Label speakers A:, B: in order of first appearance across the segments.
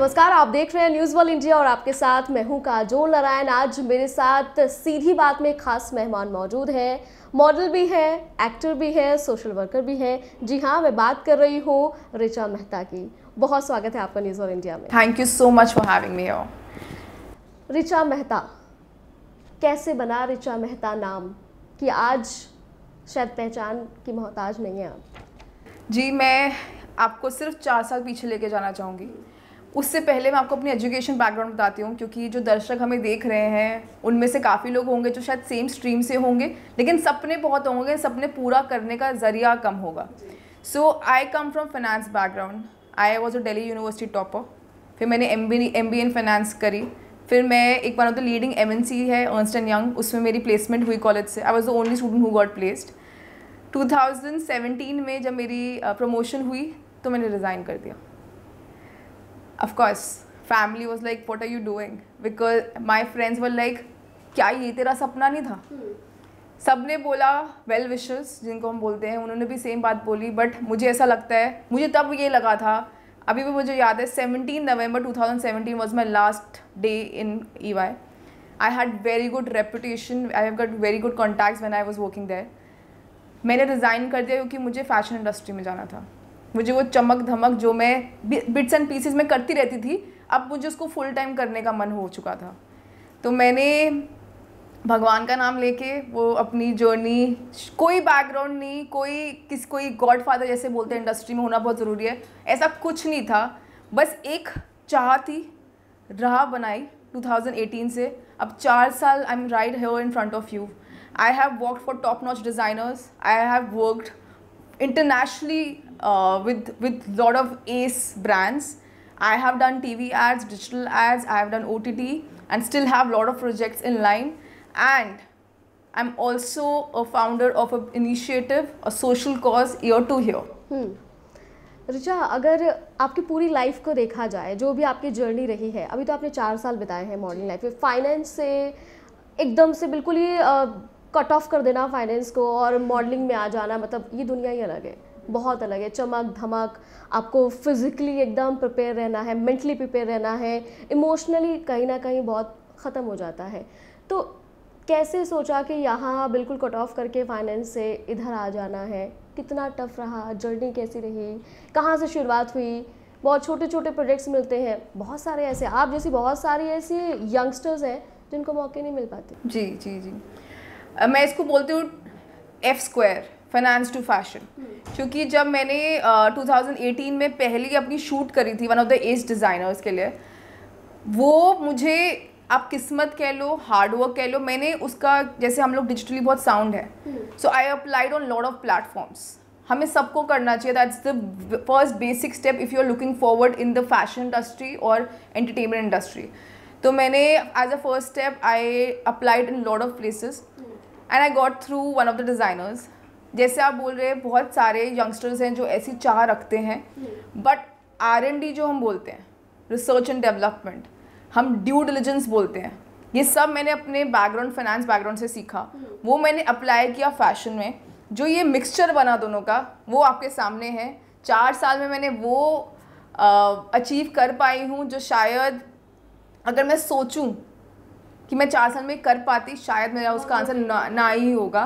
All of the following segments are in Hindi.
A: नमस्कार आप देख रहे हैं न्यूज वर्ल्ड इंडिया और आपके साथ मैं हूं काजोल नारायण आज मेरे साथ सीधी बात में खास मेहमान मौजूद हैं मॉडल भी है एक्टर भी है सोशल वर्कर भी है जी हाँ मैं बात कर रही हूँ रिचा मेहता की बहुत स्वागत है आपका न्यूज वर्ल्ड इंडिया में
B: thank you so much for having me your
A: Richa Mehta कैसे बना रिचा मेहता नाम कि आज शायद पहचान की मोहताज नहीं है आप जी मैं आपको सिर्फ चार साल पीछे
B: लेके जाना चाहूँगी उससे पहले मैं आपको अपनी एजुकेशन बैकग्राउंड बताती हूँ क्योंकि जो दर्शक हमें देख रहे हैं उनमें से काफ़ी लोग होंगे जो शायद सेम स्ट्रीम से होंगे लेकिन सपने बहुत होंगे सपने पूरा करने का ज़रिया कम होगा so I come from finance background I was a Delhi university topper फिर मैंने M B M B N finance करी फिर मैं एक one of the leading M N C है अर्नस्ट एंड यंग उसमें मेरी प्लेसमेंट हुई कॉलेज से I was the only student who got placed 2017 में जब मेरी प्रमोशन हुई तो मैंने रिज़ाइन कर दिया of course family was like what are you doing because my friends were like क्या ये तेरा सपना नहीं था hmm. सब ने बोला वेल विशेज विशेस जिनको हम बोलते हैं उन्होंने भी सेम बात बोली बट मुझे ऐसा लगता है मुझे तब ये लगा था अभी भी मुझे याद है two November 2017 was my last day in E Y I had very good reputation I have got very good contact when I was working there मैंने रिज़ाइन कर दिया क्योंकि मुझे फैशन इंडस्ट्री में जाना था मुझे वो चमक धमक जो मैं बिट्स एंड पीसेस में करती रहती थी अब मुझे उसको फुल टाइम करने का मन हो चुका था तो मैंने भगवान का नाम लेके वो अपनी जर्नी कोई बैकग्राउंड नहीं कोई किस कोई गॉड फादर जैसे बोलते हैं इंडस्ट्री में होना बहुत ज़रूरी है ऐसा कुछ नहीं था बस एक चाह थी राह बनाई 2018 से अब चार साल I am right here in front of you I have work for top notch designers I have worked internationally uh, with with lot of ace brands i have done tv ads digital ads i have done ott and still have lot of projects in line and i'm also a founder of an initiative a social cause year to here
A: hmm. Richa अगर आपकी पूरी लाइफ को देखा जाए जो भी आपकी जर्नी रही है अभी तो आपने चार साल बिताए हैं मॉडर्न लाइफ में फाइनेंस से एकदम से बिल्कुल ही कट ऑफ कर देना फाइनेंस को और मॉडलिंग में आ जाना मतलब ये दुनिया ही अलग है बहुत अलग है चमक धमक आपको फिज़िकली एकदम प्रिपेयर रहना है मेंटली प्रिपेयर रहना है इमोशनली कहीं ना कहीं बहुत ख़त्म हो जाता है तो कैसे सोचा कि यहाँ बिल्कुल कट ऑफ करके फाइनेंस से इधर आ जाना है कितना टफ रहा जर्नी कैसी रही कहाँ से शुरुआत हुई बहुत छोटे छोटे प्रोजेक्ट्स मिलते हैं बहुत सारे ऐसे आप जैसी बहुत सारी ऐसी यंगस्टर्स हैं जिनको मौके नहीं मिल पाते
B: जी जी जी मैं इसको बोलती हूँ F square finance to fashion क्योंकि जब मैंने टू uh, में पहली अपनी शूट करी थी one of the age designers के लिए वो मुझे आप किस्मत कह लो हार्डवर्क कह लो मैंने उसका जैसे हम लोग डिजिटली बहुत साउंड है so I applied on lot of platforms हमें सबको करना चाहिए that's the first basic step if you are looking forward in the fashion industry और एंटरटेनमेंट इंडस्ट्री तो मैंने as a first step I applied in lot of places and I got through one of the designers जैसे आप बोल रहे हैं बहुत सारे यंगस्टर्स हैं जो ऐसी चाह रखते हैं बट आर एन डी जो हम बोलते हैं रिसर्च एंड डेवलपमेंट हम ड्यू डिलीजेंस बोलते हैं ये सब मैंने अपने बैकग्राउंड फाइनेंस बैकग्राउंड से सीखा हम्म। वो मैंने अप्लाई किया फैशन में जो ये मिक्सचर बना दोनों का वो आपके सामने है चार साल में मैंने वो अचीव कर पाई हूँ जो शायद अगर मैं सोचूँ कि मैं चार साल में कर पाती शायद मेरा उसका आंसर ना, ना ही होगा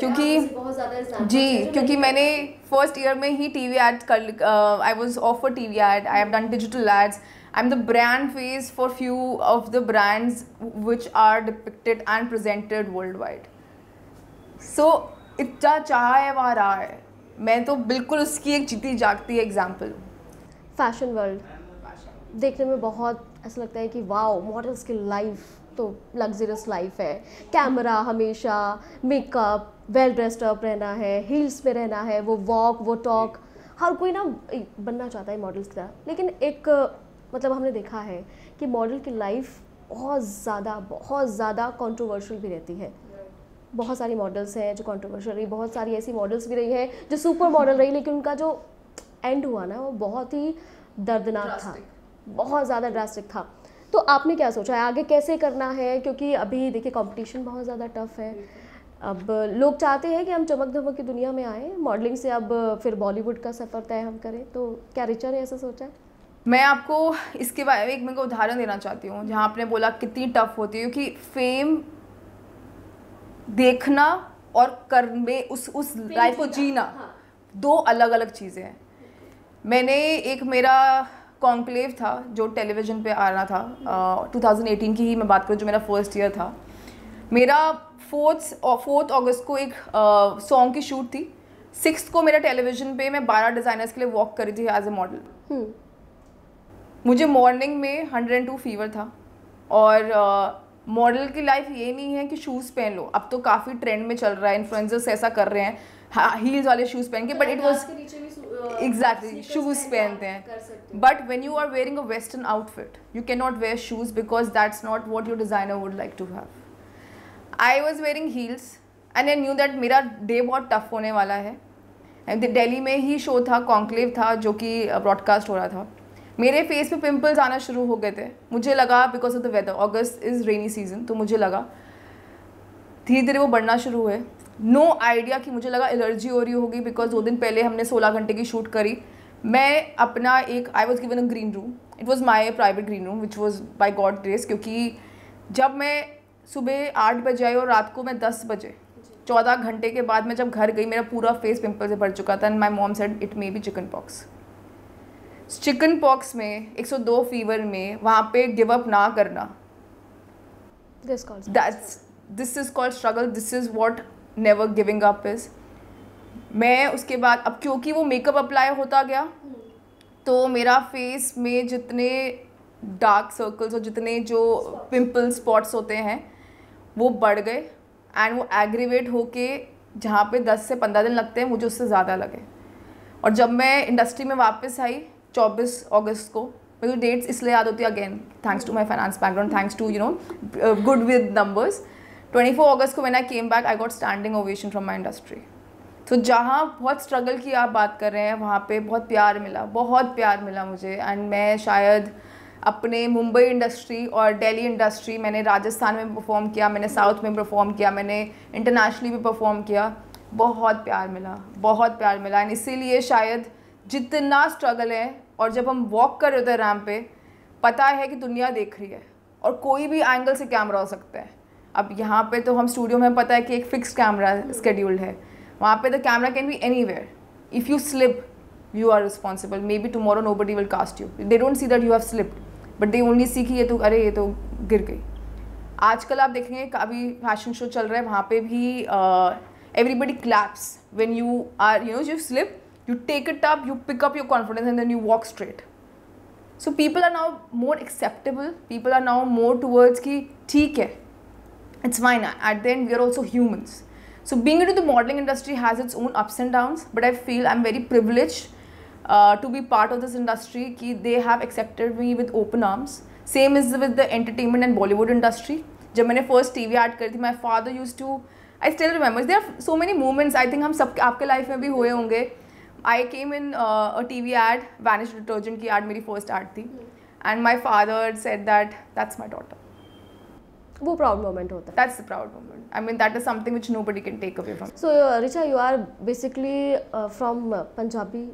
A: क्योंकि जी क्योंकि
B: मैंने फर्स्ट ईयर में ही टी वी एड कर I was offer T V ad I have done digital ads I am the brand face for few of the brands which are depicted and presented worldwide so इतना चाहे वा वहाँ रहा है मैं तो बिल्कुल उसकी एक जीती जागती एग्जाम्पल
A: फैशन वर्ल्ड देखने में बहुत ऐसा लगता है कि वाओ मॉडल्स की लाइफ तो लग्जरियस लाइफ है कैमरा हमेशा मेकअप वेल ड्रेस्ड अप रहना है हील्स में रहना है वो वॉक वो टॉक हर कोई ना बनना चाहता है मॉडल्स का लेकिन एक मतलब हमने देखा है कि मॉडल की लाइफ बहुत ज़्यादा बहुत ज़्यादा कंट्रोवर्शियल भी रहती है बहुत सारी मॉडल्स हैं जो कंट्रोवर्शियल रही बहुत सारी ऐसी मॉडल्स भी रही हैं जो सुपर मॉडल रही लेकिन उनका जो एंड हुआ ना वो बहुत ही दर्दनाक था बहुत ज़्यादा ड्रास्टिक था तो आपने क्या सोचा है आगे कैसे करना है क्योंकि अभी देखिए कंपटीशन बहुत ज़्यादा टफ है अब लोग चाहते हैं कि हम चमक धमक की दुनिया में आए मॉडलिंग से अब फिर बॉलीवुड का सफ़र तय हम करें तो क्या रिचर है ऐसा सोचा है मैं आपको
B: इसके बारे में एक मेरे को उदाहरण देना चाहती हूँ जहाँ आपने बोला कितनी
A: टफ होती है क्योंकि
B: फेम देखना और कर में उस उस लाइफ को जीना हाँ। दो अलग अलग चीज़ें हैं मैंने एक मेरा कॉन्क्लेव था जो टेलीविज़न पे रहा था टू uh, की ही मैं बात करूँ जो मेरा फर्स्ट ईयर था मेरा फोर्थ फोर्थ अगस्त को एक सॉन्ग uh, की शूट थी सिक्स को मेरा टेलीविज़न पे मैं बारह डिज़ाइनर्स के लिए वॉक करी थी एज ए मॉडल मुझे मॉर्निंग में हंड्रेड एंड टू फीवर था और मॉडल uh, की लाइफ ये नहीं है कि शूज़ पहन लो अब तो काफ़ी ट्रेंड में चल रहा है इन्फ्लुएंसर्स ऐसा कर रहे हैं हील्स हाँ, वाले शूज़ पहन के but it was
A: exactly
B: shoes पहनते
A: हैं
B: but when you are wearing a western outfit you can not wear shoes because that's not what design designer would like to have I was wearing heels and I knew that मेरा डे बहुत टफ होने वाला है दिल्ली में ही शो था कॉन्क्लेव था जो कि ब्रॉडकास्ट हो रहा था मेरे फेस पे पिंपल्स आना शुरू हो गए थे मुझे लगा because of the weather August is rainy season तो मुझे लगा धीरे धीरे वो बढ़ना शुरू हुए नो no आइडिया कि मुझे लगा एलर्जी हो रही होगी बिकॉज दो दिन पहले हमने सोलह घंटे की शूट करी मैं अपना एक I was given a green room it was my private green room which was by God grace क्योंकि जब मैं सुबह आठ बजे आई और रात को मैं दस बजे चौदह घंटे के बाद मैं जब घर गई मेरा पूरा फेस पिंपल से भर चुका था and my mom said it may be chicken pox chicken pox में 102 फीवर में वहाँ पे गिव अप ना करना this is called struggle this is what never giving up is मैं उसके बाद अब क्योंकि वो मेकअप अप्लाई होता गया तो मेरा फेस में जितने डार्क सर्कल्स और जितने जो पिंपल स्पॉट्स होते हैं वो बढ़ गए एंड वो एग्रीवेट होके जहाँ पे 10 से 15 दिन लगते हैं मुझे उससे ज़्यादा लगे और जब मैं इंडस्ट्री में वापस आई 24 अगस्त को मुझे डेट्स इसलिए याद होती है again thanks to my finance background thanks to you know good with numbers 24 अगस्त को when I came back I got standing ovation from my industry तो जहाँ बहुत स्ट्रगल की आप बात कर रहे हैं वहाँ पे बहुत प्यार मिला बहुत प्यार मिला मुझे एंड मैं शायद अपने मुंबई इंडस्ट्री और दिल्ली इंडस्ट्री मैंने राजस्थान में परफॉर्म किया मैंने साउथ में परफॉर्म किया मैंने इंटरनेशनली भी परफॉर्म किया बहुत प्यार मिला बहुत प्यार मिला एंड इसीलिए शायद जितना स्ट्रगल है और जब हम वॉक कर रहे होते हैं रैम पे पता है कि दुनिया देख रही है और कोई भी एंगल से कैमरा हो सकता है अब यहाँ पे तो हम स्टूडियो में पता है कि एक फिक्स कैमरा स्केड्यूल्ड है वहाँ पे the camera can be anywhere if you slip you are responsible maybe tomorrow nobody will cast you they don't see that you have slipped but they only see कि ये तो अरे ये तो गिर गई आजकल आप देखेंगे अभी फैशन शो चल रहा है वहाँ पे भी everybody claps when you are you know you slip you take it up you pick up your confidence and then you walk straight so people are now more acceptable people are now more towards की ठीक है it's fine at the end we are also humans so being into the modeling industry has its own ups and downs but i feel i'm very privileged uh, to be part of this industry ki they have accepted me with open arms same is with the entertainment and bollywood industry जब मैंने फर्स्ट टी वी एड करी थी my father use to I still remember there are so many moments I think हम सब आपके लाइफ में भी हुए होंगे I came in T V ad Vanish detergent की एड मेरी फर्स्ट एड थी and my father said that that's my daughter वो प्राउड मोमेंट होता है that's the proud moment I mean that is something which nobody can take away from so Richa you are
A: basically from Punjabi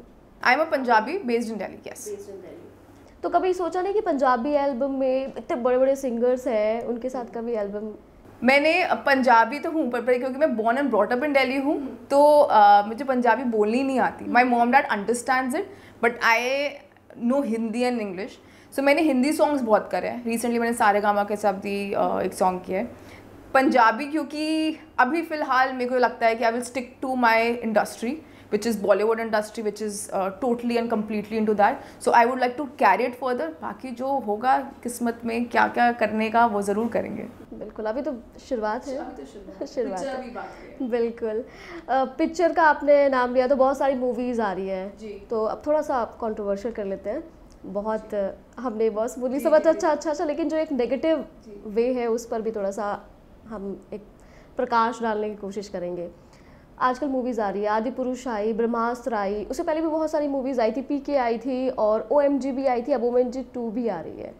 A: I am a Punjabi based in Delhi yes तो कभी सोचा नहीं कि पंजाबी एल्बम में इतने बड़े बड़े सिंगर्स हैं उनके साथ कभी एल्बम
B: मैंने पंजाबी तो हूँ पर, पर क्योंकि मैं born and brought up in Delhi हूँ तो uh, मुझे पंजाबी बोलनी नहीं आती my mom dad understand it but I know Hindi and English so मैंने हिंदी सॉन्ग्स बहुत करे हैं रिसेंटली मैंने सारे गामा के साथ भी एक सॉन्ग किया है पंजाबी क्योंकि अभी फ़िलहाल मेरे को लगता है कि I will stick to my industry which is Bollywood industry which is totally and completely into that so I would like to carry it further बाकी जो होगा किस्मत में क्या क्या करने का वो ज़रूर करेंगे
A: बिल्कुल अभी तो शुरुआत है तो शुरुआत है बिल्कुल पिक्चर का आपने नाम लिया तो बहुत सारी मूवीज़ आ रही हैं तो अब थोड़ा सा आप कॉन्ट्रोवर्शियल कर लेते हैं बहुत हमने बहुत बोली सब अच्छा अच्छा अच्छा अच्छा लेकिन जो एक नेगेटिव वे है उस पर भी थोड़ा सा हम एक प्रकाश डालने की कोशिश करेंगे आजकल मूवीज़ आ रही है आदि पुरुष आई ब्रह्मास्त्र आई उससे पहले भी बहुत सारी मूवीज़ आई थी पी के आई थी और ओ एम जी भी आई थी अब ओम जी टू भी आ रही है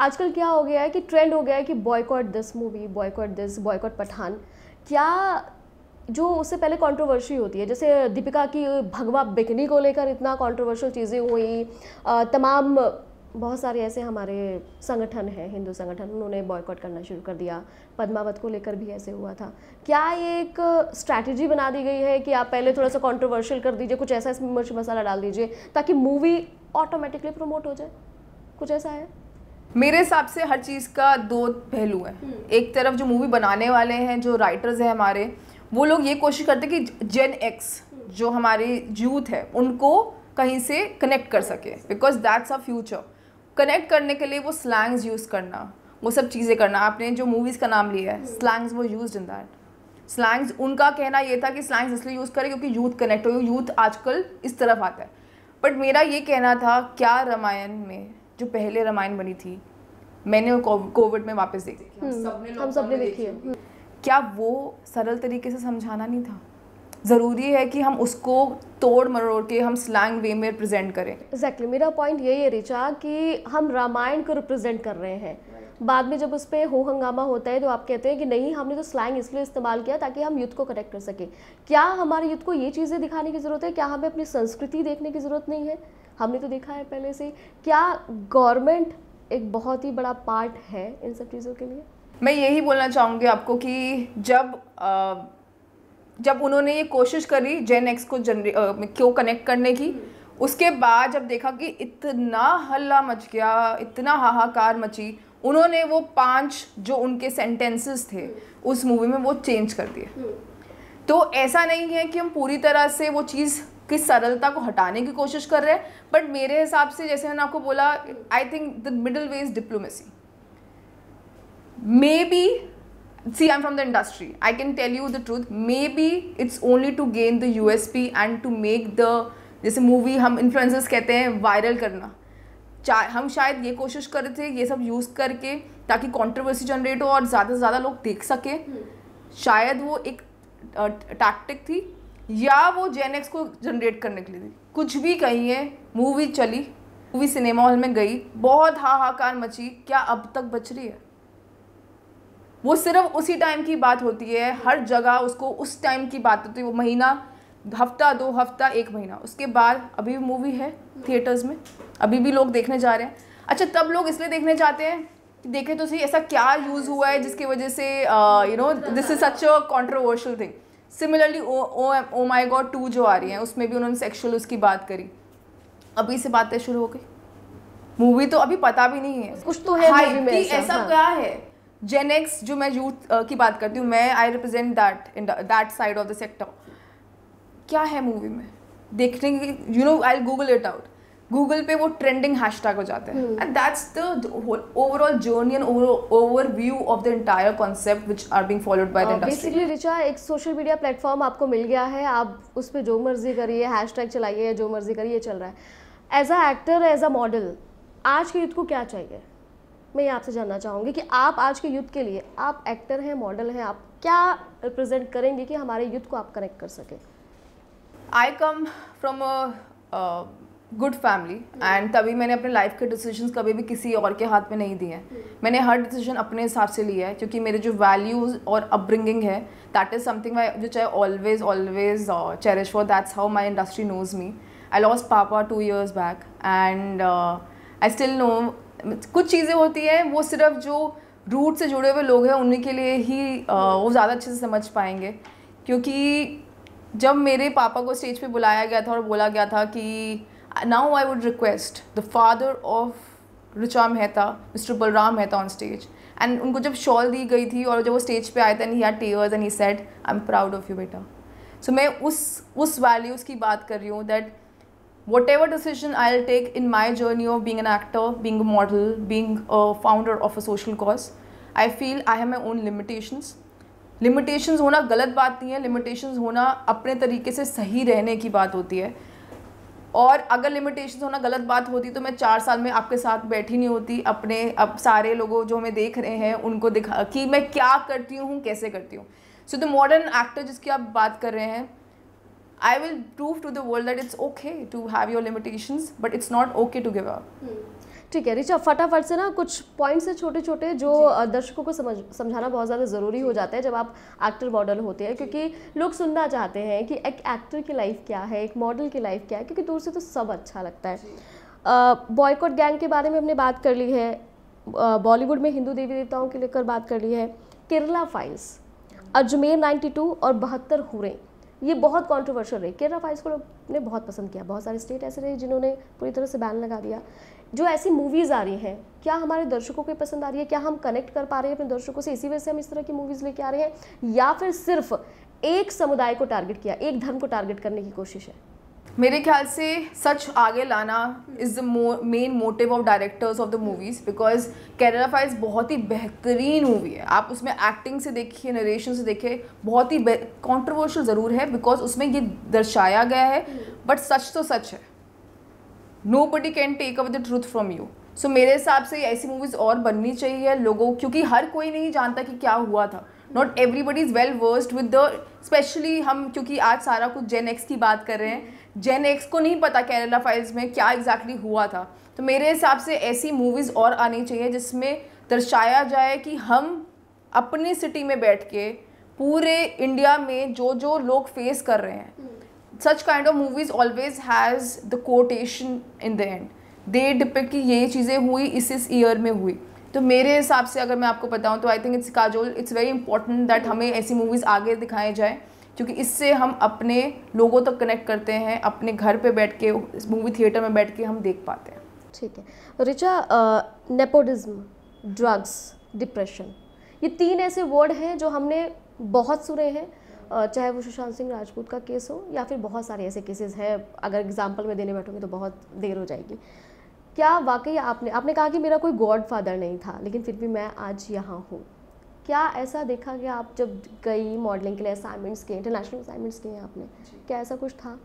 A: आजकल क्या हो गया है कि ट्रेंड हो गया है कि boycott this movie boycott this boycott Pathaan क्या जो उससे पहले कंट्रोवर्सी होती है जैसे दीपिका की भगवा बिकनी को लेकर इतना कंट्रोवर्शियल चीज़ें हुई तमाम बहुत सारे ऐसे हमारे संगठन हैं हिंदू संगठन उन्होंने बॉयकॉट करना शुरू कर दिया पद्मावत को लेकर भी ऐसे हुआ था क्या ये एक स्ट्रैटेजी बना दी गई है कि आप पहले थोड़ा सा कंट्रोवर्शियल कर दीजिए कुछ ऐसा इसमें मिर्च मसाला डाल दीजिए ताकि मूवी ऑटोमेटिकली प्रमोट हो जाए कुछ ऐसा है मेरे हिसाब से हर चीज़ का दो पहलू है हम्म। एक
B: तरफ जो मूवी बनाने वाले हैं जो राइटर्स हैं हमारे वो लोग ये कोशिश करते कि जेन एक्स जो हमारे यूथ है उनको कहीं से कनेक्ट कर सके because that's a future connect करने के लिए वो स्लैंग्स यूज़ करना वो सब चीज़ें करना आपने जो मूवीज़ का नाम लिया है स्लैंग्स वो यूज इन दैट स्लैंग्स उनका कहना ये था कि स्लैंग्स इसलिए यूज़ करें क्योंकि यूथ कनेक्ट हो यूथ आजकल इस तरफ आता है बट मेरा ये कहना था क्या रामायण में जो पहले रामायण बनी थी मैंने कोविड में वापस देखी हम्म, हम सब ने देखी है क्या वो सरल तरीके से समझाना नहीं था ज़रूरी है कि हम उसको तोड़ मरोड़ के हम स्लैंग वे में प्रेजेंट करें एग्जैक्टली
A: exactly. मेरा पॉइंट यही है रिचा कि हम रामायण को रिप्रेजेंट कर रहे हैं right. बाद में जब उस पर हो हंगामा होता है तो आप कहते हैं कि नहीं हमने तो स्लैंग इसलिए इस्तेमाल किया ताकि हम युद्ध को कनेक्ट कर सकें क्या हमारे युद्ध को ये चीज़ें दिखाने की ज़रूरत है क्या हमें अपनी संस्कृति देखने की ज़रूरत नहीं है हमने तो देखा है पहले से क्या गवर्नमेंट एक बहुत ही बड़ा पार्ट है इन सब चीज़ों के लिए
B: मैं यही बोलना चाहूँगी आपको कि जब आ, जब उन्होंने ये कोशिश करी जेन एक्स को जनरे क्यों कनेक्ट करने की हम्म। उसके बाद जब देखा कि इतना हल्ला मच गया इतना हाहाकार मची उन्होंने वो पांच जो उनके सेंटेंसेस थे हम्म। उस मूवी में वो चेंज कर दिए हम्म। तो ऐसा नहीं है कि हम पूरी तरह से वो चीज़ की सरलता को हटाने की कोशिश कर रहे हैं बट मेरे हिसाब से जैसे मैंने आपको बोला I think the middle way is diplomacy
A: maybe
B: see I'm from the industry I can tell you the truth maybe it's only to gain the U S P and to make the जैसे मूवी हम इन्फ्लुएंसर्स कहते हैं वायरल करना चाहे हम शायद ये कोशिश कर रहे थे ये सब यूज़ करके ताकि कॉन्ट्रोवर्सी जनरेट हो और ज़्यादा से ज़्यादा लोग देख सकें शायद वो एक टैक्टिक थी या वो जेन एक्स को जनरेट करने के लिए थी कुछ भी कहिए मूवी चली मूवी सिनेमा हॉल में गई बहुत हाहाकार मची क्या अब तक बच रही है वो सिर्फ उसी टाइम की बात होती है हर जगह उसको उस टाइम की बात होती है वो महीना हफ्ता दो हफ्ता एक महीना उसके बाद अभी भी मूवी है थिएटर्स में अभी भी लोग देखने जा रहे हैं अच्छा तब लोग इसलिए देखने जाते हैं कि देखें तो सही ऐसा क्या यूज़ हुआ है जिसकी वजह से you know this is such a controversial thing similarly oh oh my god two जो आ रही है उसमें भी उन्होंने सेक्शुअल उसकी बात करी अभी से बातें शुरू हो गई मूवी तो अभी पता भी नहीं है कुछ तो है ऐसा हाँ। क्या है जेनेक्स जो मैं यूथ uh, की बात करती हूँ मैं I represent that in that side of the sector क्या है मूवी में देखने की you know I google it out Google पे वो ट्रेंडिंग टैग हो जाते हैं and that's the overall journey and overview of the entire concept which are being followed by the industry basically
A: Richa एक सोशल मीडिया प्लेटफॉर्म आपको मिल गया है आप उस पर जो मर्जी करिए हैश टैग चलाइए जो मर्जी करिए चल रहा है as a actor as a model आज के यूथ को क्या चाहिए मैं ये आपसे जानना चाहूँगी कि आप आज के युद्ध के लिए आप एक्टर हैं मॉडल हैं आप क्या रिप्रेजेंट करेंगे कि हमारे युद्ध को आप कनेक्ट कर सकें
B: I come from good family and तभी मैंने अपने लाइफ के डिसीजन कभी भी किसी और के हाथ में नहीं दिए हैं मैंने हर डिसीजन अपने हिसाब से लिया है क्योंकि मेरे जो वैल्यूज़ और अपब्रिंगिंग है that is something my which I always always cherish for that's how my industry knows me I lost papa two years back and I still know कुछ चीज़ें होती हैं वो सिर्फ जो रूट से जुड़े हुए लोग हैं उन्हीं के लिए ही वो ज़्यादा अच्छे से समझ पाएंगे क्योंकि जब मेरे पापा को स्टेज पे बुलाया गया था और बोला गया था कि now I would request the father of Rucha Mehta mister Balram Mehta on stage and उनको जब शॉल दी गई थी और जब वो स्टेज पे आए थे and he tears and he said I am proud of you बेटा सो मैं उस उस वैल्यूज़ की बात कर रही हूँ that whatever decision I'll take in my journey of being an actor, being a model, being a founder of a social cause, I feel I have my own limitations. Limitations होना गलत बात नहीं है लिमिटेशंस होना अपने तरीके से सही रहने की बात होती है और अगर लिमिटेशंस होना गलत बात होती तो मैं चार साल में आपके साथ बैठी नहीं होती अपने अब सारे लोगों जो हमें देख रहे हैं उनको दिखा कि मैं क्या करती हूँ कैसे करती हूँ सो द मॉडर्न एक्टर जिसकी आप बात कर रहे हैं I will prove to the world that it's okay to have your limitations, but it's not okay to give up.
A: Hmm. ठीक है रिचा फटाफट से ना कुछ पॉइंट्स है छोटे छोटे जो दर्शकों को समझ समझाना बहुत ज़्यादा ज़रूरी हो जाता है जब आप एक्टर मॉडल होते हैं क्योंकि लोग सुनना चाहते हैं कि एक एक्टर की लाइफ क्या है एक मॉडल की लाइफ क्या है क्योंकि दूर से तो सब अच्छा लगता है बॉयकॉट गैंग के बारे में हमने बात कर ली है बॉलीवुड में हिंदू देवी देवताओं के लेकर बात कर ली है केरला फाइल्स अजमेर नाइन्टी और बहत्तर हुरें ये बहुत कॉन्ट्रोवर्शियल रही केरला फाइल्स को लोग ने बहुत पसंद किया बहुत सारे स्टेट ऐसे रहे जिन्होंने पूरी तरह से बैन लगा दिया जो ऐसी मूवीज़ आ रही हैं क्या हमारे दर्शकों को पसंद आ रही है क्या हम कनेक्ट कर पा रहे हैं अपने दर्शकों से इसी वजह से हम इस तरह की मूवीज़ लेके आ रहे हैं या फिर सिर्फ एक समुदाय को टारगेट किया एक धर्म को टारगेट करने की कोशिश है मेरे ख्याल से सच आगे लाना is the main motive of
B: directors of the movies because Kerala files बहुत ही बेहतरीन मूवी है आप उसमें एक्टिंग से देखिए नरेशन से देखिए बहुत ही कॉन्ट्रोवर्शियल ज़रूर है बिकॉज उसमें ये दर्शाया गया है बट सच तो सच है nobody can take away the truth from you so मेरे हिसाब से ऐसी मूवीज़ और बननी चाहिए लोगों क्योंकि हर कोई नहीं जानता कि क्या हुआ था not everybody is well versed with the specially हम क्योंकि आज सारा कुछ जेन एक्स की बात कर रहे हैं जेन एक्स को नहीं पता केरला फाइल्स में क्या एग्जैक्टली exactly हुआ था तो मेरे हिसाब से ऐसी मूवीज़ और आनी चाहिए जिसमें दर्शाया जाए कि हम अपनी सिटी में बैठ के पूरे इंडिया में जो जो लोग फेस कर रहे हैं such kind of movies always has the quotation in the end they depict कि ये चीज़ें हुई इस इस ईयर में हुई तो मेरे हिसाब से अगर मैं आपको बताऊँ तो I think it's Kajol it's very important that हमें ऐसी मूवीज़ आगे दिखाई जाए क्योंकि इससे हम अपने लोगों तक कनेक्ट करते हैं अपने घर पे बैठ के मूवी थिएटर में बैठ के हम देख पाते हैं
A: ठीक है रिचा नेपोटिज्म ड्रग्स डिप्रेशन ये तीन ऐसे वर्ड हैं जो हमने बहुत सुने हैं चाहे वो सुशांत सिंह राजपूत का केस हो या फिर बहुत सारे ऐसे केसेस हैं अगर एग्जाम्पल में देने बैठोगे तो बहुत देर हो जाएगी क्या वाकई आपने आपने कहा कि मेरा कोई गॉड फादर नहीं था लेकिन फिर भी मैं आज यहाँ हूँ क्या ऐसा देखा कि आप जब गई मॉडलिंग के लिए असाइनमेंट्स किए इंटरनेशनल असाइनमेंट्स किए आपने क्या ऐसा कुछ था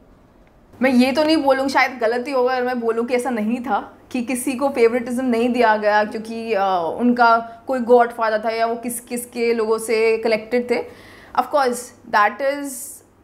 B: मैं ये तो नहीं बोलूँ शायद गलत ही होगा अगर मैं बोलूँ कि ऐसा नहीं था कि किसी को फेवरेटिज्म नहीं दिया गया क्योंकि उनका कोई गॉड फादर था या वो किस किस के लोगों से कलेक्टेड थे of course that is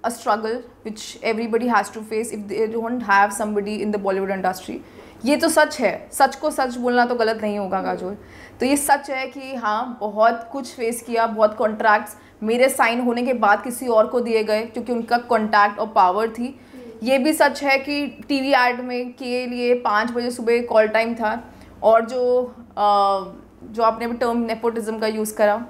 B: a struggle which everybody has to face if they don't have somebody in the Bollywood industry ये तो सच है सच को सच बोलना तो गलत नहीं होगा काजोल तो ये सच है कि हाँ बहुत कुछ फेस किया बहुत कॉन्ट्रैक्ट्स मेरे साइन होने के बाद किसी और को दिए गए क्योंकि उनका कॉन्टैक्ट और पावर थी हम्म। ये भी सच है कि टीवी एड में के लिए पाँच बजे सुबह कॉल टाइम था और जो आ, जो आपने भी टर्म नेपोटिज्म का यूज़ करा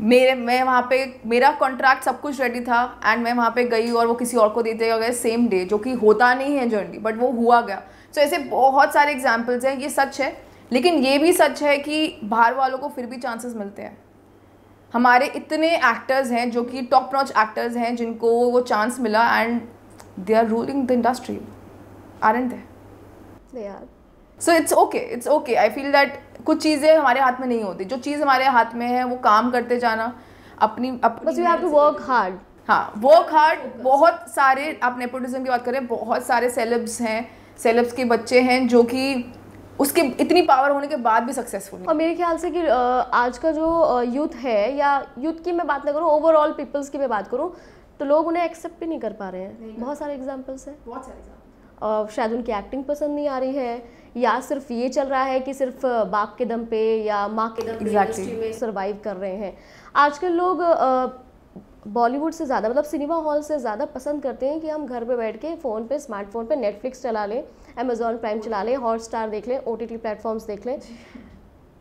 B: मेरे मैं वहाँ पे मेरा कॉन्ट्रैक्ट सब कुछ रेडी था एंड मैं वहाँ पे गई और वो किसी और को देते गए सेम डे जो कि होता नहीं है जर्नी बट वो हुआ गया सो so, ऐसे बहुत सारे एग्जाम्पल्स हैं ये सच है लेकिन ये भी सच है कि बाहर वालों को फिर भी चांसेस मिलते हैं हमारे इतने एक्टर्स हैं जो कि टॉप नॉच एक्टर्स हैं जिनको वो चांस मिला and they are ruling the industry are and
A: they are
B: so it's okay it's okay I feel that कुछ चीज़ें हमारे हाथ में नहीं होती जो चीज़ हमारे हाथ में है वो काम करते जाना अपनी अपनी बस वर्क हार्ड हाँ वर्क हार्ड बहुत सारे आप नेपोटिज्म की बात करें बहुत सारे सेलेब्स हैं सेलेब्स के बच्चे हैं जो कि उसके
A: इतनी पावर होने के बाद भी सक्सेसफुल और मेरे ख्याल से कि आज का जो यूथ है या यूथ की मैं बात ना करूँ ओवरऑल पीपल्स की मैं बात करूँ तो लोग उन्हें एक्सेप्ट भी नहीं कर पा रहे हैं बहुत सारे एग्जाम्पल्स हैं बहुत सारे और शायद उनकी एक्टिंग पसंद नहीं आ रही है या सिर्फ ये चल रहा है कि सिर्फ बाप के दम पे या माँ के दम पे exactly. में सर्वाइव कर रहे हैं आजकल लोग बॉलीवुड से ज़्यादा मतलब सिनेमा हॉल से ज़्यादा पसंद करते हैं कि हम घर पे बैठ के फ़ोन पे स्मार्टफोन पे नेटफ्लिक्स चला लें अमेजोन प्राइम चला लें हॉट स्टार देख लें ओ टी प्लेटफॉर्म्स देख लें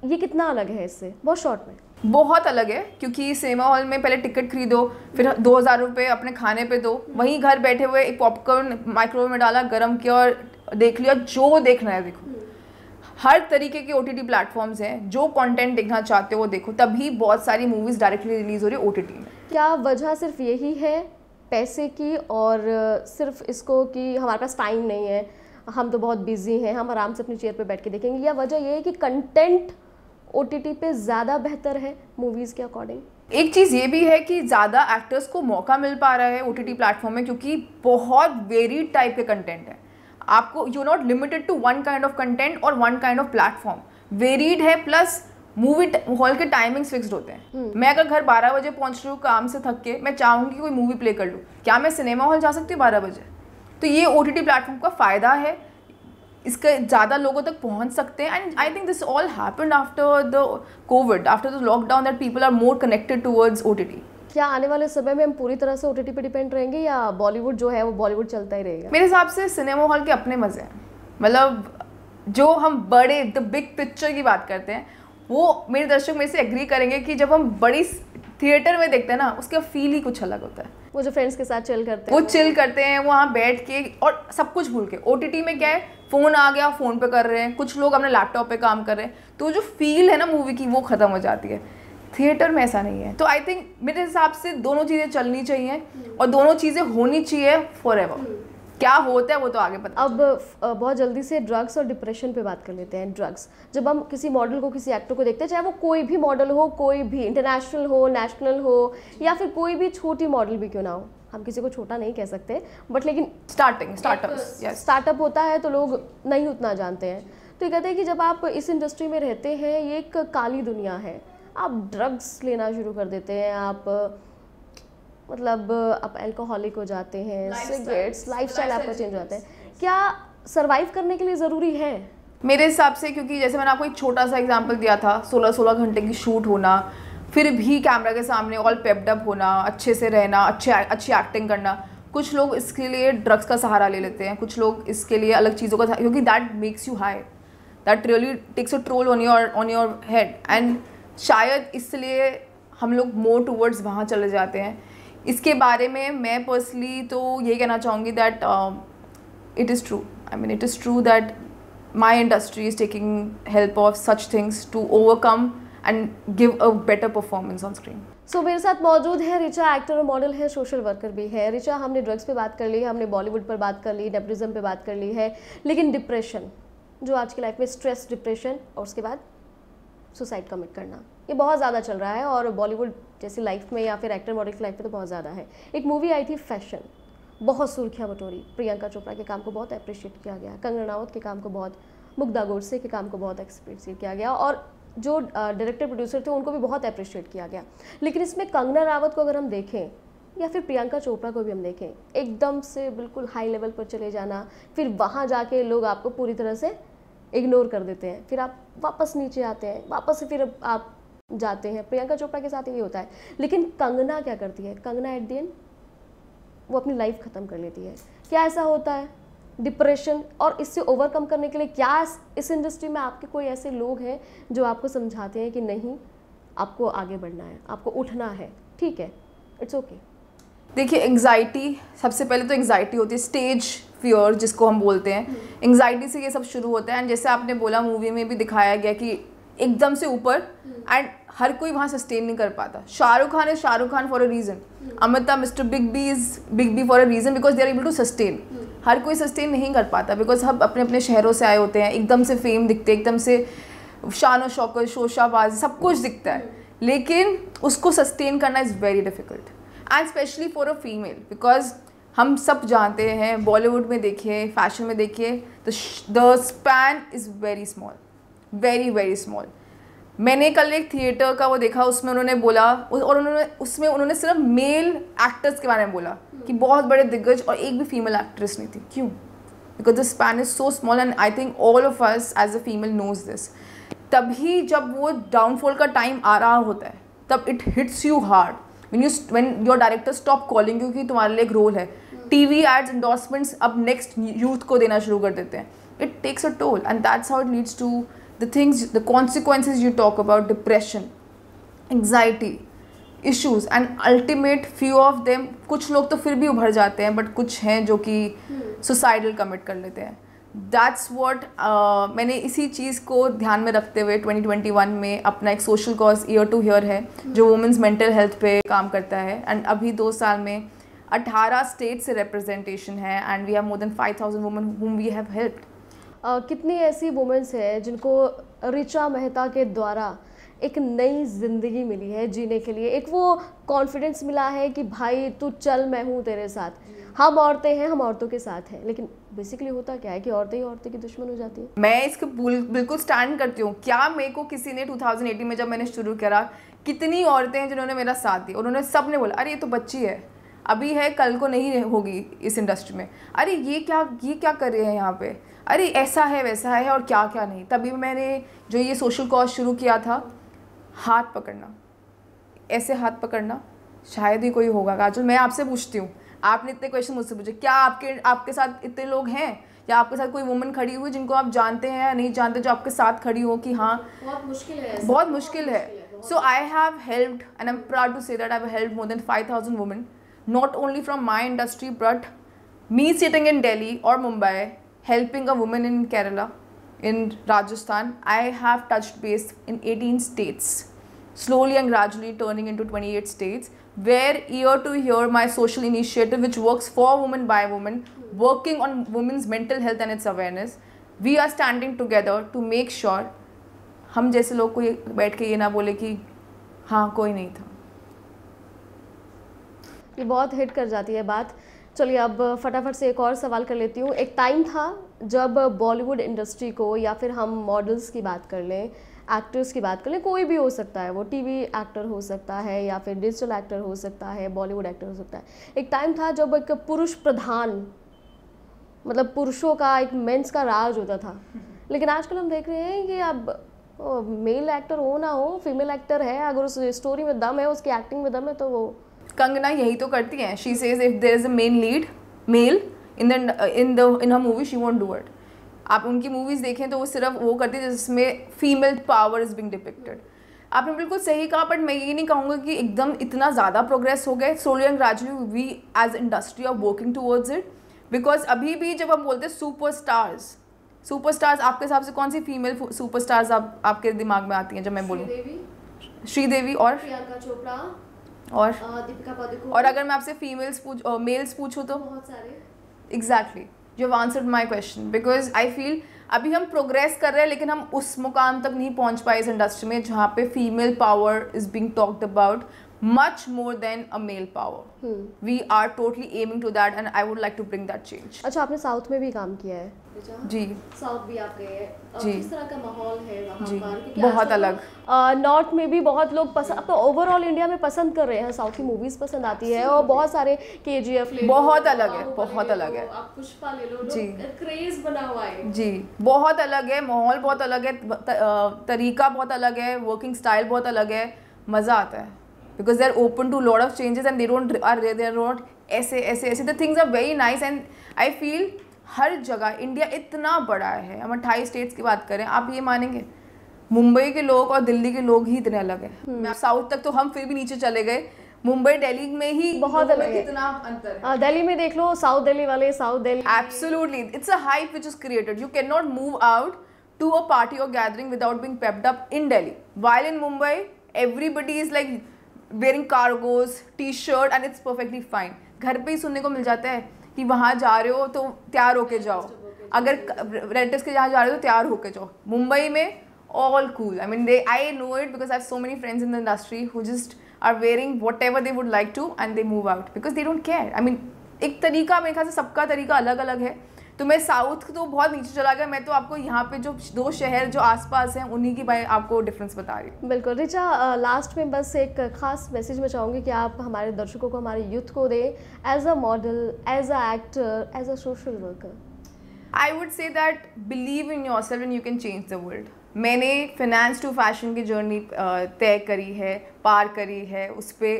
A: ये कितना अलग है इससे बहुत शॉर्ट में बहुत अलग है क्योंकि
B: सिनेमा हॉल में पहले टिकट खरीदो फिर दो हज़ार रुपये अपने खाने पे दो हम्म। वहीं घर बैठे हुए एक पॉपकॉर्न माइक्रोवेव में डाला गर्म किया और देख लिया जो देखना है देखो हम्म। हर तरीके के ओ टी टी प्लेटफॉर्म्स हैं जो कंटेंट देखना चाहते हो देखो तभी बहुत सारी मूवीज़ डायरेक्टली रिलीज़ हो रही है ओ टी टी में
A: क्या वजह सिर्फ यही है पैसे की और सिर्फ इसको कि हमारे पास टाइम नहीं है हम तो बहुत बिजी हैं हम आराम से अपनी चेयर पर बैठ के देखेंगे या वजह यह है कि कंटेंट ओ टी टी पे ज़्यादा बेहतर है मूवीज़ के अकॉर्डिंग
B: एक चीज़ ये भी है कि ज़्यादा एक्टर्स को मौका मिल पा रहा है ओ टी प्लेटफॉर्म में क्योंकि बहुत वेरीड टाइप के कंटेंट है आपको you not limited to one kind of content और one kind of platform varied है प्लस मूवी हॉल के टाइमिंग्स फिक्स्ड होते हैं hmm. मैं अगर घर बारह बजे पहुंच रही हूँ काम से थक के मैं चाहूँगी कोई मूवी प्ले कर लूँ क्या मैं सिनेमा हॉल जा सकती हूँ बारह बजे तो ये ओ टी टी प्लेटफॉर्म का फ़ायदा है इसके ज़्यादा लोगों तक पहुंच सकते हैं and I think this all happen after the covid after the lockdown that people are more connected towards O T T
A: क्या आने वाले समय में हम पूरी तरह से ओ पे डिपेंड रहेंगे या बॉलीवुड जो है वो बॉलीवुड चलता ही रहेगा
B: मेरे हिसाब से सिनेमा हॉल के अपने मज़े हैं मतलब जो हम बड़े द बिग पिक्चर की बात करते हैं वो मेरे दर्शक मेरे से एग्री करेंगे कि जब हम बड़ी थिएटर में देखते हैं ना उसका फील ही कुछ अलग होता है
A: वो जो फ्रेंड्स के साथ चिल करते हैं वो चिल
B: करते हैं वहाँ बैठ के और सब कुछ भूल के ओ में क्या है फ़ोन आ गया फ़ोन पे कर रहे हैं कुछ लोग अपने लैपटॉप पे काम कर रहे हैं तो जो फील है ना मूवी की वो ख़त्म हो जाती है थिएटर में ऐसा नहीं है तो आई थिंक मेरे हिसाब से दोनों चीज़ें चलनी चाहिए और दोनों चीज़ें होनी चाहिए फॉर एवर हम्म।
A: क्या होता है वो तो आगे पता अब बहुत जल्दी से ड्रग्स और डिप्रेशन पे बात कर लेते हैं ड्रग्स जब हम किसी मॉडल को किसी एक्टर को देखते हैं चाहे वो कोई भी मॉडल हो कोई भी इंटरनेशनल हो नेशनल हो या फिर कोई भी छोटी मॉडल भी क्यों ना हो हम किसी को छोटा नहीं कह सकते बट लेकिन स्टार्टिंग स्टार्टअप स्टार्टअप होता है तो लोग नहीं उतना जानते हैं तो ये कहते हैं कि जब आप इस इंडस्ट्री में रहते हैं ये एक काली दुनिया है आप ड्रग्स लेना शुरू कर देते हैं आप मतलब आप एल्कोहलिक हो जाते हैं सिगरेट्स लाइफ स्टाइल आपका चेंज हो जाता है क्या सर्वाइव करने के लिए ज़रूरी है मेरे हिसाब से क्योंकि
B: जैसे मैंने आपको एक छोटा सा एग्जाम्पल दिया था सोलह सोलह घंटे की शूट होना फिर भी कैमरा के सामने ऑल पेपडअप होना अच्छे से रहना अच्छे अच्छी एक्टिंग करना कुछ लोग इसके लिए ड्रग्स का सहारा ले लेते हैं कुछ लोग इसके लिए अलग चीज़ों का क्योंकि that makes you high that really takes a toll on your on your head and शायद इसलिए हम लोग मोर टूवर्ड्स वहाँ चले जाते हैं इसके बारे में मैं पर्सनली तो ये कहना चाहूँगी that it is true I mean it is true that my industry is taking help of such things to overcome and give a better performance on screen
A: so मेरे साथ मौजूद है रिचा एक्टर और मॉडल है सोशल वर्कर भी है रिचा हमने ड्रग्स पे बात कर ली है हमने बॉलीवुड पर बात कर ली नेपरिज्म पे बात कर ली है लेकिन डिप्रेशन जो आज की लाइफ में स्ट्रेस डिप्रेशन और उसके बाद सुसाइड कमिट करना ये बहुत ज़्यादा चल रहा है और बॉलीवुड जैसी लाइफ में या फिर एक्टर मॉडल की लाइफ में तो बहुत ज़्यादा है एक मूवी आई थी फैशन बहुत सुर्खियाँ बटोरी प्रियंका चोपड़ा के काम को बहुत अप्रिशिएट किया गया कंगना रावत के काम को बहुत मुग्धा गोडसे के काम को बहुत अप्रिशिएट किया गया और जो डायरेक्टर प्रोड्यूसर थे उनको भी बहुत अप्रिशिएट किया गया लेकिन इसमें कंगना रावत को अगर हम देखें या फिर प्रियंका चोपड़ा को भी हम देखें एकदम से बिल्कुल हाई लेवल पर चले जाना फिर वहाँ जाके लोग आपको पूरी तरह से इग्नोर कर देते हैं फिर आप वापस नीचे आते हैं वापस फिर आप जाते हैं प्रियंका चोपड़ा के साथ ये होता है लेकिन कंगना क्या करती है कंगना एट दिन वो अपनी लाइफ ख़त्म कर लेती है क्या ऐसा होता है डिप्रेशन और इससे ओवरकम करने के लिए क्या इस इंडस्ट्री में आपके कोई ऐसे लोग हैं जो आपको समझाते हैं कि नहीं आपको आगे बढ़ना है आपको उठना है ठीक है इट्स ओके
B: देखिए एंग्जाइटी सबसे पहले तो एंग्जाइटी होती है स्टेज फियर जिसको हम बोलते हैं एंगजाइटी हम्म। से ये सब शुरू होता है एंड जैसे आपने बोला मूवी में भी दिखाया गया कि एकदम से ऊपर एंड हम्म। हर कोई वहाँ सस्टेन नहीं कर पाता Shahrukh Khan is Shahrukh Khan for a reason Amitabh mister big B is big B for a reason because they are able to sustain हर कोई सस्टेन नहीं कर पाता बिकॉज हम अपने अपने शहरों से आए होते हैं एकदम से फेम दिखते हैं एकदम से शान शौकत शोशाबाज सब कुछ हम्म। दिखता है लेकिन उसको सस्टेन करना is very difficult and specially for a female because हम सब जानते हैं बॉलीवुड में देखिए फैशन में देखिए तो the span is very small very very small मैंने कल एक थिएटर का वो देखा उसमें उन्होंने बोला और उन्होंने उसमें उन्होंने सिर्फ मेल एक्टर्स के बारे में बोला कि hmm. बहुत बड़े दिग्गज और एक भी फीमेल एक्ट्रेस नहीं थी क्यों because the span is so small and I think all of us as a female knows this तभी जब वो डाउनफॉल का टाइम आ रहा होता है तब it hits you hard when you when your director stop calling you कि तुम्हारे लिए एक रोल है टीवी एड्स एंडोर्समेंट्स अब नेक्स्ट यूथ को देना शुरू कर देते हैं it takes a toll and that's how it leads to the things the consequences you talk about depression anxiety issues and ultimate few of them कुछ लोग तो फिर भी उभर जाते हैं बट कुछ हैं जो कि सुसाइडल कमिट कर लेते हैं दैट्स वॉट uh, मैंने इसी चीज़ को ध्यान में रखते हुए 2021 में अपना एक social cause year to year है जो वुमेंस मेंटल हेल्थ पे काम करता है एंड अभी दो साल में अठारह स्टेट से रिप्रेजेंटेशन है and we have more than five thousand women whom we
A: have helped कितनी ऐसी वुमेंस हैं जिनको रिचा मेहता के द्वारा एक नई ज़िंदगी मिली है जीने के लिए एक वो कॉन्फिडेंस मिला है कि भाई तू चल मैं हूँ तेरे साथ हम औरतें हैं हम औरतों के साथ हैं लेकिन बेसिकली होता क्या है कि औरतें ही औरतें की दुश्मन हो जाती है
B: मैं इसको बिल्कुल स्टैंड करती हूँ क्या मेरे को किसी ने 2018 में जब मैंने शुरू करा कितनी औरतें हैं जिन्होंने मेरा साथ दिया उन्होंने सब ने बोला अरे ये तो बच्ची है अभी है कल को नहीं होगी इस इंडस्ट्री में अरे ये क्या ये क्या कर रहे हैं यहाँ पे अरे ऐसा है वैसा है और क्या क्या नहीं तभी मैंने जो ये सोशल कॉज शुरू किया था हाथ पकड़ना ऐसे हाथ पकड़ना शायद ही कोई होगा काजल मैं आपसे पूछती हूँ आपने इतने क्वेश्चन मुझसे पूछे क्या आपके आपके साथ इतने लोग हैं या आपके साथ कोई वुमन खड़ी हुई जिनको आप जानते हैं या नहीं जानते जो आपके साथ खड़ी हो कि हाँ
A: बहुत मुश्किल है बहुत
B: मुश्किल है so I have help and I am proud to say that I help more than five thousand women not only from my industry but me sitting in Delhi or Mumbai helping a woman in Kerala in Rajasthan I have touched base in 18 states slowly and gradually turning into 28 states where year to year my social initiative which works for women by women working on women's mental health and its awareness we are standing together to make sure हम जैसे लोग को ये बैठ के ये ना बोले कि हाँ कोई नहीं था
A: ये बहुत हिट कर जाती है बात चलिए अब फटाफट से एक और सवाल कर लेती हूँ एक टाइम था जब बॉलीवुड इंडस्ट्री को या फिर हम मॉडल्स की बात कर लें एक्टर्स की बात कर लें कोई भी हो सकता है वो टीवी एक्टर हो सकता है या फिर डिजिटल एक्टर हो सकता है बॉलीवुड एक्टर हो सकता है एक टाइम था जब एक पुरुष प्रधान मतलब पुरुषों का एक मेंस का राज होता था लेकिन आजकल हम देख रहे हैं कि अब मेल एक्टर हो ना हो फीमेल एक्टर है अगर उस स्टोरी में दम है उसकी एक्टिंग में दम है तो वो
B: कंगना यही तो करती है she says if there is a main lead male in the in the in her movie she won't do it आप उनकी मूवीज़ देखें तो वो सिर्फ वो करती है जिसमें female power is being depicted आपने बिल्कुल सही कहा बट मैं ये नहीं कहूँगा कि एकदम इतना ज़्यादा प्रोग्रेस हो गया solo and gradually we as industry of working towards it because अभी भी जब हम बोलते हैं सुपर स्टार्स सुपर स्टार्स आपके हिसाब से कौन सी फीमेल सुपर स्टार्स आप, आपके दिमाग में आती हैं जब मैं बोलूँ श्रीदेवी और
A: प्रियंका चोपड़ा और दीपिका पादुकोण और अगर
B: मैं आपसे फीमेल्स पूछ मेल्स पूछूँ तो बहुत सारे exactly you answer my question because I feel अभी हम प्रोग्रेस कर रहे हैं लेकिन हम उस मुकाम तक नहीं पहुंच पाए इस इंडस्ट्री में जहाँ पे female power is being talked about much more than a male power. Hmm. We are totally aiming to that and I would like to bring that change. अच्छा
A: आपने साउथ में भी काम किया है अच्छा, जी साउथ भी आप गए हैं जी किस तरह का माहौल है वहाँ पर बहुत अलग नॉर्थ में भी बहुत लोग पसंद तो ओवरऑल इंडिया में पसंद कर रहे हैं साउथ की मूवीज पसंद आती है और बहुत सारे के जी एफ बहुत अलग है बहुत अलग तो है आप पुष्पा ले लो जी क्रेज बना हुआ है जी
B: बहुत अलग है माहौल बहुत अलग है तरीका बहुत अलग है वर्किंग स्टाइल बहुत अलग है मज़ा आता है because they're open to a lot of changes and they don't are are not ऐसे ऐसे ऐसे the things are very nice and I feel हर जगह इंडिया इतना बड़ा है हम अट्ठाईस स्टेट्स की बात करें आप ये मानेंगे मुंबई के लोग और दिल्ली के लोग ही इतने अलग हैं साउथ हम्म. तक तो हम फिर भी नीचे चले गए मुंबई दिल्ली में ही बहुत अलग है कितना अंतर है हाँ, दिल्ली में देख लो साउथ दिल्ली वाले south Delhi absolutely it's a hype which is created you can not move out to a party or gathering without being pepped up in Delhi while in Mumbai everybody is like wearing cargos T shirt and it's perfectly fine घर पे ही सुनने को मिल जाता है कि वहाँ जा रहे हो तो तैयार होके जाओ अगर रेंटर्स के जहाँ जा रहे हो तो तैयार होके जाओ मुंबई में all cool I mean they I know it because I have so many friends in the industry who just are wearing whatever they would like to and they move out because they don't care I mean एक तरीका मेरे ख्याल से सबका तरीका अलग अलग है तो मैं साउथ तो बहुत नीचे चला गया मैं तो आपको यहाँ पे जो दो शहर जो आसपास हैं उन्हीं की बाय आपको डिफरेंस बता रही
A: हूँ बिल्कुल रिचा लास्ट में बस एक ख़ास मैसेज मैं चाहूँगी कि आप हमारे दर्शकों को हमारे यूथ को दें as a model as a actor as a social worker
B: I would say that believe in yourself and you can change the world मैंने फिनेंस टू फैशन की जर्नी तय करी है पार करी है उस पर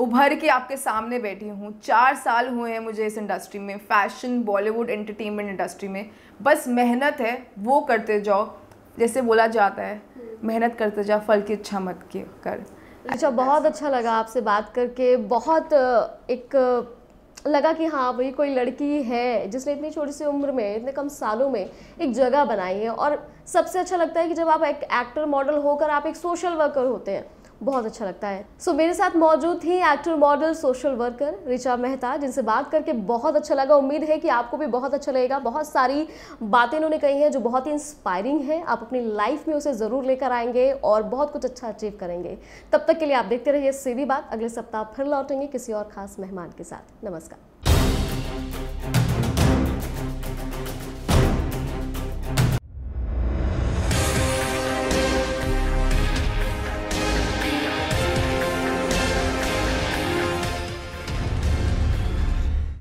B: उभर के आपके सामने बैठी हूँ चार साल हुए हैं मुझे इस इंडस्ट्री में फैशन बॉलीवुड एंटरटेनमेंट इंडस्ट्री में बस मेहनत है वो करते जाओ जैसे बोला जाता है मेहनत करते जाओ फल की इच्छा मत के कर
A: अच्छा बहुत अच्छा लगा आपसे बात करके बहुत एक लगा कि हाँ भाई कोई लड़की है जिसने इतनी छोटी सी उम्र में इतने कम सालों में एक जगह बनाई है और सबसे अच्छा लगता है कि जब आप एक एक्टर मॉडल होकर आप एक सोशल वर्कर होते हैं बहुत अच्छा लगता है सो so, मेरे साथ मौजूद थी actor model social worker Richa Mehta जिनसे बात करके बहुत अच्छा लगा उम्मीद है कि आपको भी बहुत अच्छा लगेगा बहुत सारी बातें इन्होंने कही हैं जो बहुत ही इंस्पायरिंग है आप अपनी लाइफ में उसे ज़रूर लेकर आएंगे और बहुत कुछ अच्छा अचीव करेंगे तब तक के लिए आप देखते रहिए सीधी बात अगले सप्ताह फिर लौटेंगे किसी और खास मेहमान के साथ नमस्कार